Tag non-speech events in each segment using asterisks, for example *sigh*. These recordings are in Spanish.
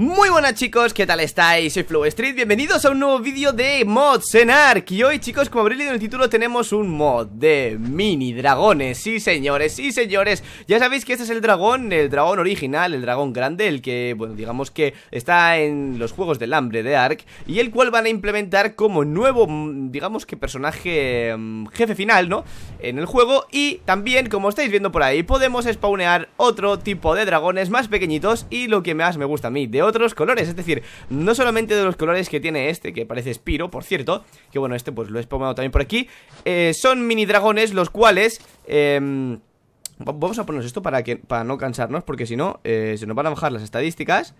Muy buenas chicos, ¿qué tal estáis? Soy Flow Street, bienvenidos a un nuevo vídeo de Mods en Ark Y hoy chicos, como habréis leído en el título, tenemos un mod de mini dragones Sí señores, sí señores Ya sabéis que este es el dragón, el dragón original, el dragón grande El que, bueno, digamos que está en los Juegos del Hambre de Ark Y el cual van a implementar como nuevo, mm, digamos que personaje mm, jefe final, ¿no? En el juego y también, como estáis viendo por ahí, podemos spawnear otro tipo de dragones más pequeñitos Y lo que más me gusta a mí, de hoy otros colores. Es decir, no solamente de los colores que tiene este, que parece Spiro, por cierto, que bueno, este pues lo he spamado también por aquí, eh, son mini dragones los cuales... Em, vamos a ponernos esto para, que, para no cansarnos, porque si no, eh, se nos van a bajar las estadísticas.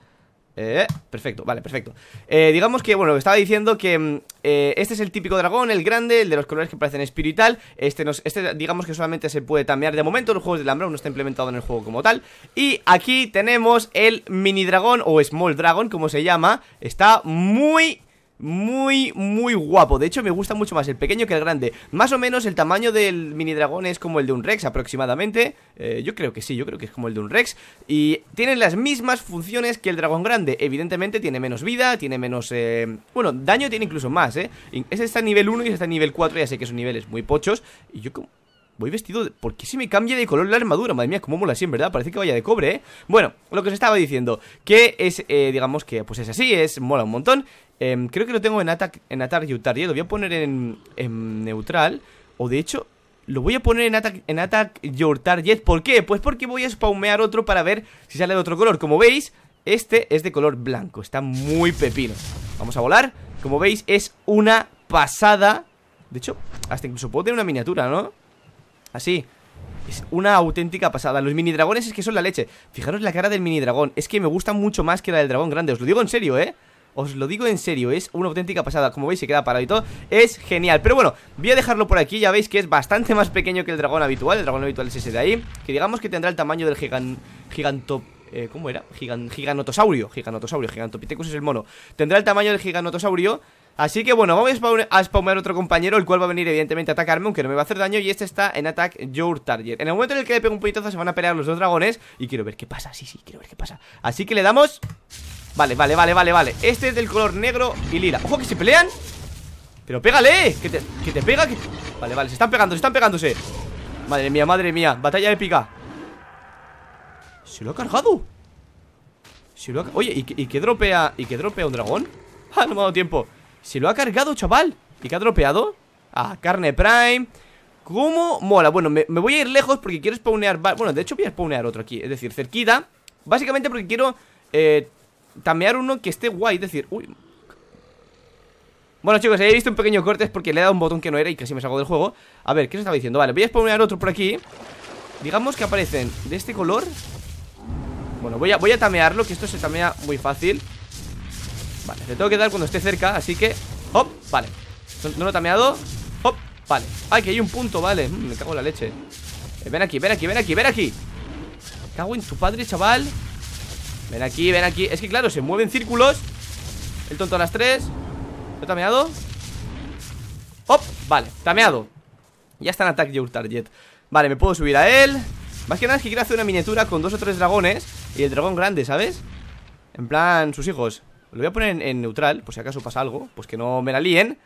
Eh, perfecto, vale, perfecto. Eh, digamos que, bueno, estaba diciendo que mm, eh, este es el típico dragón, el grande, el de los colores que parecen espiritual Este, nos, este, digamos que solamente se puede cambiar de momento. Los juegos del hambre no está implementado en el juego como tal. Y aquí tenemos el mini dragón o small dragon, como se llama. Está muy muy, muy guapo. De hecho, me gusta mucho más el pequeño que el grande. Más o menos el tamaño del mini dragón es como el de un Rex aproximadamente. Eh, yo creo que sí, yo creo que es como el de un Rex. Y tiene las mismas funciones que el dragón grande. Evidentemente tiene menos vida, tiene menos... Eh, bueno, daño tiene incluso más, ¿eh? Ese está en nivel 1 y ese está en nivel 4, ya sé que son niveles muy pochos. Y yo como... Voy vestido... porque ¿Por qué se me cambia de color la armadura? Madre mía, cómo mola así, en verdad. Parece que vaya de cobre, ¿eh? Bueno, lo que os estaba diciendo. Que es, eh, digamos que, pues es así, es mola un montón. Em, creo que lo tengo en, Attack en Target ¿eh? Lo voy a poner en, neutral. O de hecho, lo voy a poner en Attack, en Your Target ¿Por qué? Pues porque voy a spawnear otro para ver si sale de otro color Como veis, este es de color blanco Está muy pepino Vamos a volar Como veis, es una pasada De hecho, hasta incluso puedo tener una miniatura, ¿no? Así es una auténtica pasada. Los mini dragones es que son la leche. Fijaros la cara del mini dragón. Es que me gusta mucho más que la del dragón grande. Os lo digo en serio, ¿eh? Os lo digo en serio, es una auténtica pasada Como veis se queda parado y todo, es genial Pero bueno, voy a dejarlo por aquí, ya veis que es bastante más pequeño que el dragón habitual El dragón habitual es ese de ahí Que digamos que tendrá el tamaño del gigan... Eh, ¿Cómo era? Gigan... giganotosaurio Giganotosaurio, gigantopithecus es el mono Tendrá el tamaño del giganotosaurio Así que bueno, vamos a spawnar, otro compañero El cual va a venir evidentemente a atacarme, aunque no me va a hacer daño Y este está en attack your target En el momento en el que le pego un puñetazo se van a pelear los dos dragones Y quiero ver qué pasa, sí, sí, quiero ver qué pasa Así que le damos... Vale, vale, vale, vale, vale Este es del color negro y lila ¡Ojo que se pelean! ¡Pero pégale! ¡Que te, que te pega! Vale, vale, se están pegando, se están pegándose Madre mía, madre mía, batalla épica ¿Se lo ha cargado? ¿Se lo Oye, ¿y, y qué dropea, ¿y qué dropea un dragón? *laughs* Ah, no me ha dado tiempo se lo ha cargado, chaval ¿Y qué ha dropeado? Ah, carne prime ¿Cómo mola? Bueno, me, voy a ir lejos porque quiero spawnear Bueno, de hecho voy a spawnear otro aquí, es decir, cerquita Básicamente porque quiero eh, Tamear uno que esté guay, es decir Uy bueno chicos, he visto un pequeño corte porque le he dado un botón que no era y casi me salgo del juego A ver, ¿qué os estaba diciendo? Vale, voy a spawnear otro por aquí Digamos que aparecen de este color Bueno, voy a, voy a tamearlo, que esto se tamea muy fácil Vale, le tengo que dar cuando esté cerca, así que Hop, vale No lo he tameado Hop, vale Ay, que hay un punto, vale mm, Me cago la leche eh, Ven aquí, ven aquí, ven aquí, ven aquí Cago en tu padre, chaval Ven aquí, ven aquí Es que claro, se mueven círculos El tonto a las tres ¿Lo he tameado? Hop, vale, tameado Ya está en attack your target Vale, me puedo subir a él Más que nada es que quiero hacer una miniatura con dos o tres dragones Y el dragón grande, ¿sabes? En plan, sus hijos lo voy a poner en, neutral, por si acaso pasa algo, pues que no me la líen.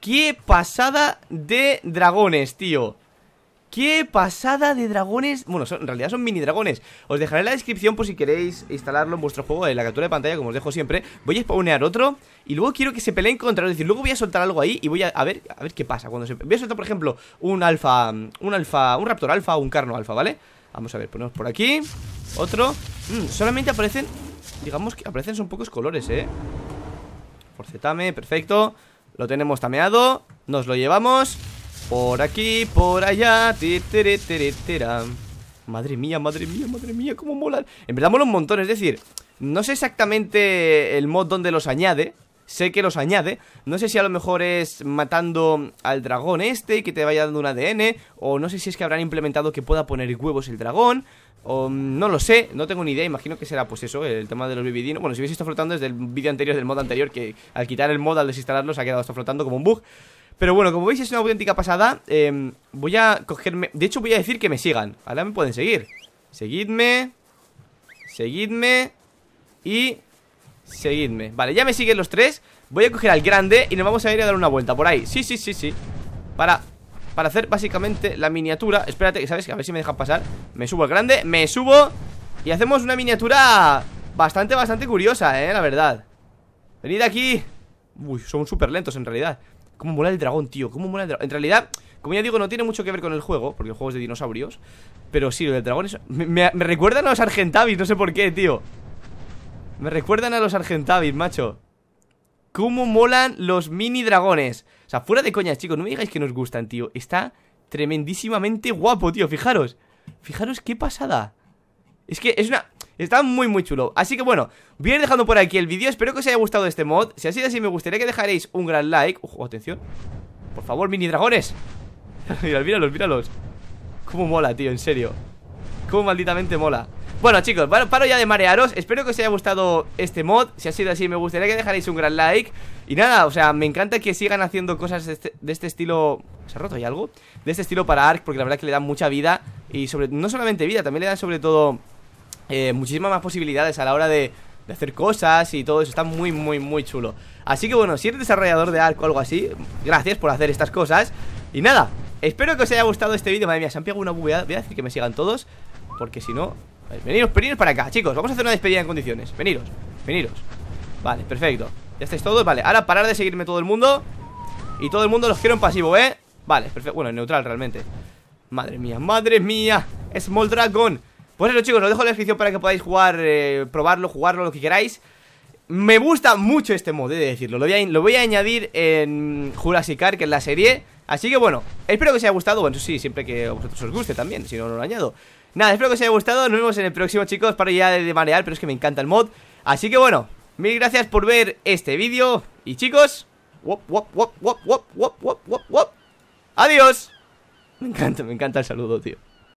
¡Qué pasada de dragones, tío! ¡Qué pasada de dragones! Bueno, en realidad son mini dragones Os dejaré la descripción por si queréis instalarlo en vuestro juego de la captura de pantalla, como os dejo siempre Voy a spawnear otro Y luego quiero que se peleen contra Es decir, luego voy a soltar algo ahí Y voy a, ver a ver qué pasa cuando se... Voy a soltar, por ejemplo, un alfa Un alfa, un raptor alfa o un carno alfa, ¿vale? Vamos a ver, ponemos por aquí Otro mm, Solamente aparecen digamos que aparecen son pocos colores, ¿eh? Forcetame, perfecto Lo tenemos tameado Nos lo llevamos Por aquí, por allá Madre mía, madre mía, madre mía, cómo mola En verdad mola un montón, es decir No sé exactamente el mod donde los añade Sé que los añade No sé si a lo mejor es matando al dragón este Y que te vaya dando un ADN O no sé si es que habrán implementado que pueda poner huevos el dragón Mm, no lo sé, no tengo ni idea, imagino que será pues eso, el tema de los vividinos Bueno, si hubiese estado flotando desde el vídeo anterior, del mod anterior Que al quitar el mod, al desinstalarlo, se ha quedado flotando como un bug Pero bueno, como veis es una auténtica pasada em, Voy a cogerme, de hecho voy a decir que me sigan Ahora me pueden seguir Seguidme Seguidme Y seguidme Vale, ya me siguen los tres Voy a coger al grande y nos vamos a ir a dar una vuelta por ahí Sí, sí, sí, sí Para, para hacer básicamente la miniatura Espérate, ¿sabes? A ver si me dejan pasar Me subo al grande, me subo Y hacemos una miniatura bastante, bastante curiosa, eh, la verdad Venid aquí Uy, son súper lentos en realidad Cómo mola el dragón, tío, cómo mola el dragón En realidad, como ya digo, no tiene mucho que ver con el juego Porque el juego es de dinosaurios Pero sí, el dragón es... Me, me recuerdan a los Argentavis, no sé por qué, tío Me recuerdan a los Argentavis, macho cómo molan los mini dragones. O sea, fuera de coñas, chicos, no me digáis que nos gustan, tío. Está tremendísimamente guapo, tío, fijaros. Fijaros qué pasada. Es que es una... Está muy muy chulo Así que bueno, voy a ir dejando por aquí el vídeo Espero que os haya gustado este mod Si ha sido así me gustaría que dejaréis un gran like Ojo, atención Por favor, mini dragones *laughs* Míralos, míralos Cómo mola, tío, en serio Cómo malditamente mola bueno chicos, bueno, paro ya de marearos Espero que os haya gustado este mod Si ha sido así me gustaría que dejarais un gran like Y nada, o sea, me encanta que sigan haciendo cosas de este, este estilo ¿Se ha roto ahí algo? De este estilo para Ark Porque la verdad que le dan mucha vida Y sobre no solamente vida, también le dan sobre todo eh, Muchísimas más posibilidades a la hora de hacer cosas y todo eso, está muy, muy, muy chulo Así que bueno, si eres desarrollador de Ark o algo así, gracias por hacer estas cosas Y nada, espero que os haya gustado este vídeo, madre mía, se han pegado una bugueada, voy a decir que me sigan todos Porque si no, veniros, para acá, chicos Vamos a hacer una despedida en condiciones Veniros, veniros Vale, perfecto Ya estáis todos, vale Ahora parar de seguirme todo el mundo Y todo el mundo los quiero en pasivo, ¿eh? Vale, perfecto Bueno, en neutral realmente Madre mía, madre mía Small Dragon Pues eso chicos, lo dejo en la descripción para que podáis jugar eh, Probarlo, jugarlo, lo que queráis me gusta mucho este mod, he de decirlo lo voy, a, lo voy a añadir en Jurassic Park, en la serie Así que bueno, espero que os haya gustado Bueno, sí, siempre que a vosotros os guste también Si no, no lo añado Nada, espero que os haya gustado. Nos vemos en el próximo, chicos. Para ya de marear, pero es que me encanta el mod. Así que bueno, mil gracias por ver este vídeo. Y chicos, wop, wop, wop, wop, wop, wop, wop, wop. Adiós. Me encanta, me encanta el saludo, tío.